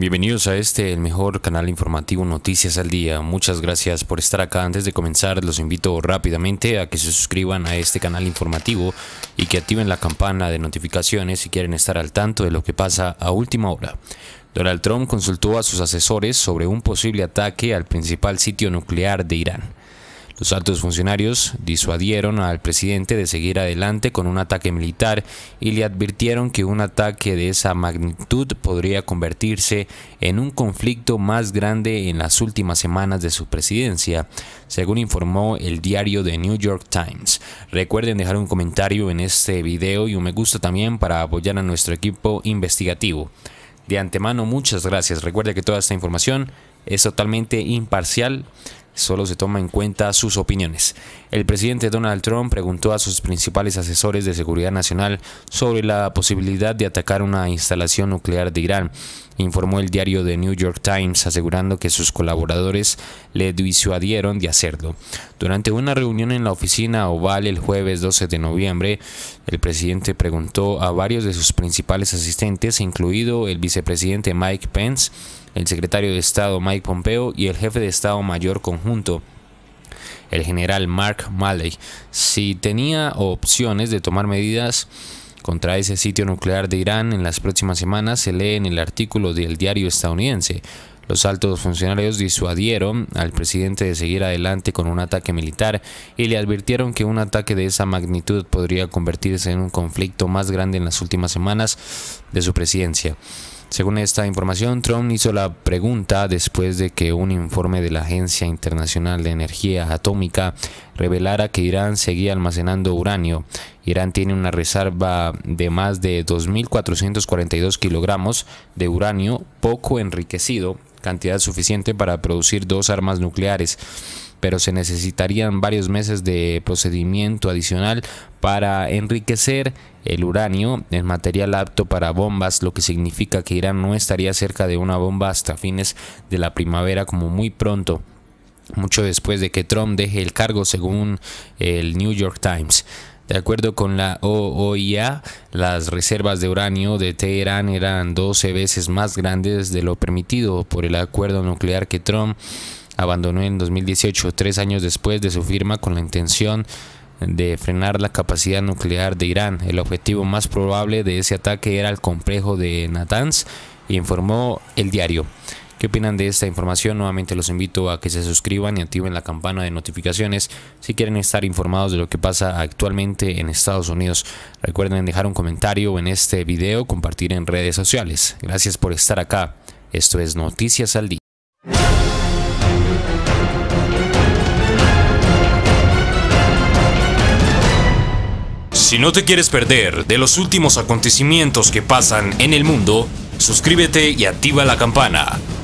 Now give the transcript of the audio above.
Bienvenidos a este, el mejor canal informativo Noticias al Día. Muchas gracias por estar acá. Antes de comenzar, los invito rápidamente a que se suscriban a este canal informativo y que activen la campana de notificaciones si quieren estar al tanto de lo que pasa a última hora. Donald Trump consultó a sus asesores sobre un posible ataque al principal sitio nuclear de Irán. Los altos funcionarios disuadieron al presidente de seguir adelante con un ataque militar y le advirtieron que un ataque de esa magnitud podría convertirse en un conflicto más grande en las últimas semanas de su presidencia, según informó el diario The New York Times. Recuerden dejar un comentario en este video y un me gusta también para apoyar a nuestro equipo investigativo. De antemano, muchas gracias. Recuerda que toda esta información es totalmente imparcial solo se toma en cuenta sus opiniones. El presidente Donald Trump preguntó a sus principales asesores de seguridad nacional sobre la posibilidad de atacar una instalación nuclear de Irán informó el diario The New York Times, asegurando que sus colaboradores le disuadieron de hacerlo. Durante una reunión en la oficina Oval el jueves 12 de noviembre, el presidente preguntó a varios de sus principales asistentes, incluido el vicepresidente Mike Pence, el secretario de Estado Mike Pompeo y el jefe de Estado Mayor conjunto, el general Mark Malley, si tenía opciones de tomar medidas contra ese sitio nuclear de Irán en las próximas semanas se lee en el artículo del diario estadounidense. Los altos funcionarios disuadieron al presidente de seguir adelante con un ataque militar y le advirtieron que un ataque de esa magnitud podría convertirse en un conflicto más grande en las últimas semanas de su presidencia. Según esta información, Trump hizo la pregunta después de que un informe de la Agencia Internacional de Energía Atómica revelara que Irán seguía almacenando uranio Irán tiene una reserva de más de 2.442 kilogramos de uranio poco enriquecido, cantidad suficiente para producir dos armas nucleares pero se necesitarían varios meses de procedimiento adicional para enriquecer el uranio en material apto para bombas, lo que significa que Irán no estaría cerca de una bomba hasta fines de la primavera como muy pronto. Mucho después de que Trump deje el cargo, según el New York Times. De acuerdo con la OOIA, las reservas de uranio de Teherán eran 12 veces más grandes de lo permitido por el acuerdo nuclear que Trump abandonó en 2018, tres años después de su firma con la intención de frenar la capacidad nuclear de Irán. El objetivo más probable de ese ataque era el complejo de Natanz, informó el diario. ¿Qué opinan de esta información? Nuevamente los invito a que se suscriban y activen la campana de notificaciones si quieren estar informados de lo que pasa actualmente en Estados Unidos. Recuerden dejar un comentario en este video, compartir en redes sociales. Gracias por estar acá. Esto es Noticias al Día. Si no te quieres perder de los últimos acontecimientos que pasan en el mundo, suscríbete y activa la campana.